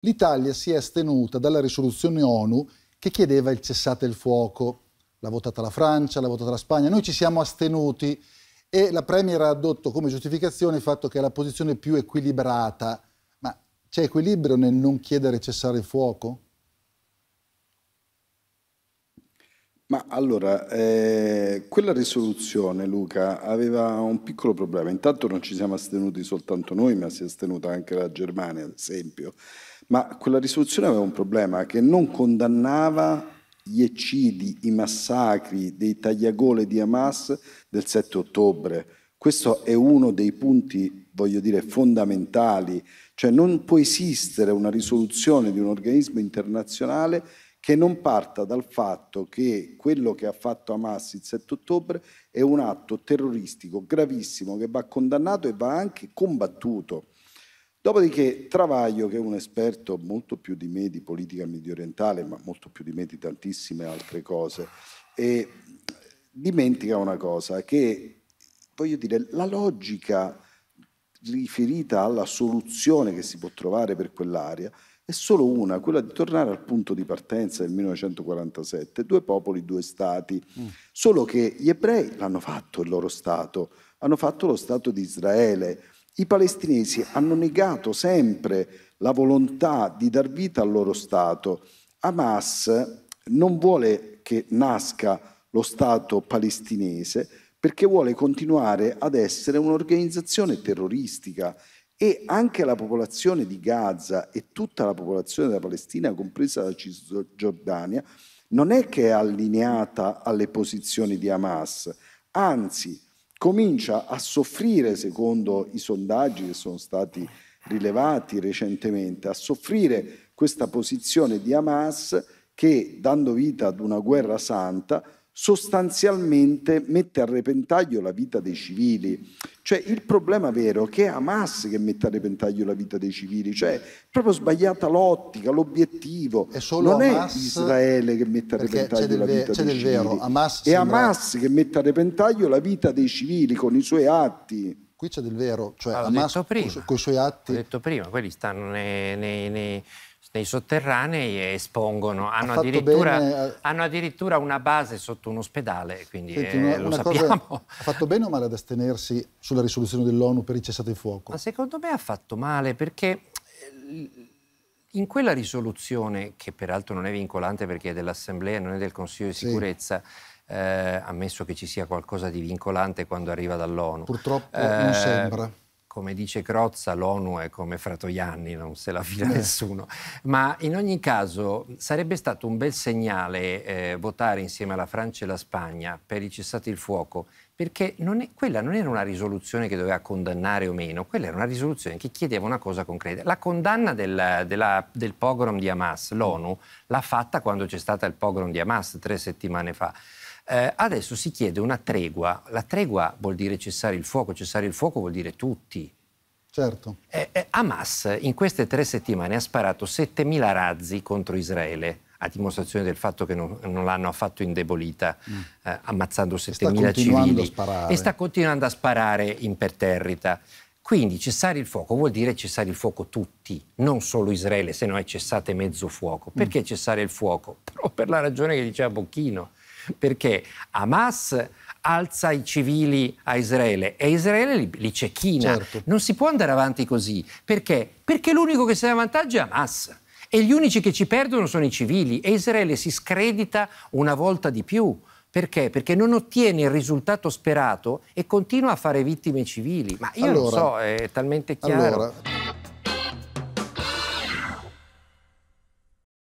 l'Italia si è astenuta dalla risoluzione ONU che chiedeva il cessate il fuoco. L'ha votata la Francia, l'ha votata la Spagna, noi ci siamo astenuti e la Premier ha adotto come giustificazione il fatto che è la posizione più equilibrata. Ma c'è equilibrio nel non chiedere cessare il fuoco? Ma allora, eh, quella risoluzione, Luca, aveva un piccolo problema. Intanto non ci siamo astenuti soltanto noi, ma si è astenuta anche la Germania, ad esempio ma quella risoluzione aveva un problema che non condannava gli eccidi, i massacri dei tagliagole di Hamas del 7 ottobre. Questo è uno dei punti, voglio dire, fondamentali, cioè non può esistere una risoluzione di un organismo internazionale che non parta dal fatto che quello che ha fatto Hamas il 7 ottobre è un atto terroristico gravissimo che va condannato e va anche combattuto. Dopodiché Travaglio, che è un esperto molto più di me di politica medio orientale, ma molto più di me di tantissime altre cose, dimentica una cosa, che voglio dire, la logica riferita alla soluzione che si può trovare per quell'area è solo una, quella di tornare al punto di partenza del 1947, due popoli, due stati, mm. solo che gli ebrei l'hanno fatto il loro Stato, hanno fatto lo Stato di Israele i palestinesi hanno negato sempre la volontà di dar vita al loro Stato. Hamas non vuole che nasca lo Stato palestinese perché vuole continuare ad essere un'organizzazione terroristica e anche la popolazione di Gaza e tutta la popolazione della Palestina, compresa la Cisgiordania, non è che è allineata alle posizioni di Hamas, anzi comincia a soffrire, secondo i sondaggi che sono stati rilevati recentemente, a soffrire questa posizione di Hamas che, dando vita ad una guerra santa, sostanzialmente mette a repentaglio la vita dei civili. Cioè il problema vero è che è Hamas che mette a repentaglio la vita dei civili, cioè proprio sbagliata l'ottica, l'obiettivo. È solo non Hamas, è Israele che mette a repentaglio la vita dei civili. Vero, Hamas è sembra... Hamas che mette a repentaglio la vita dei civili con i suoi atti qui c'è del vero, cioè ah, Hamas con i suoi atti. L'ho detto prima, quelli stanno nei, nei, nei, dei sotterranei e espongono, hanno addirittura, bene... Eh, hanno addirittura, una base sotto un ospedale, quindi Senti, eh, una, eh, lo sappiamo. Cosa, ha fatto bene o male ad astenersi sulla risoluzione dell'ONU per il cessate il fuoco? Ma secondo me ha fatto male perché eh, in quella risoluzione, che peraltro non è vincolante perché è dell'Assemblea e non è del Consiglio di sicurezza, sì. eh, ammesso che ci sia qualcosa di vincolante quando arriva dall'ONU. Purtroppo eh, non sembra come dice Crozza, l'ONU è come Fratoianni, non se la fila eh. nessuno. Ma in ogni caso sarebbe stato un bel segnale eh, votare insieme alla Francia e alla Spagna per il cessati il fuoco, perché non è, quella non era una risoluzione che doveva condannare o meno, quella era una risoluzione che chiedeva una cosa concreta. La condanna del, della, del pogrom di Hamas, l'ONU l'ha fatta quando c'è stato il pogrom di Hamas tre settimane fa. Eh, adesso si chiede una tregua. La tregua vuol dire cessare il fuoco, cessare il fuoco vuol dire tutti. Certo. Eh, eh, Hamas in queste tre settimane ha sparato 7.000 razzi contro Israele a dimostrazione del fatto che non, non l'hanno affatto indebolita, mm. eh, ammazzando 7.000 civili. E sta continuando a sparare imperterrita. Quindi cessare il fuoco vuol dire cessare il fuoco tutti, non solo Israele, se no è cessate mezzo fuoco. Mm. Perché mm. cessare il fuoco? Però per la ragione che diceva Bocchino, perché Hamas alza i civili a Israele e Israele li, li cecchina. Certo. Non si può andare avanti così. Perché? Perché l'unico che se ne avvantaggia è Hamas e gli unici che ci perdono sono i civili e Israele si scredita una volta di più. Perché? Perché non ottiene il risultato sperato e continua a fare vittime civili. Ma io allora, lo so, è talmente chiaro. Allora.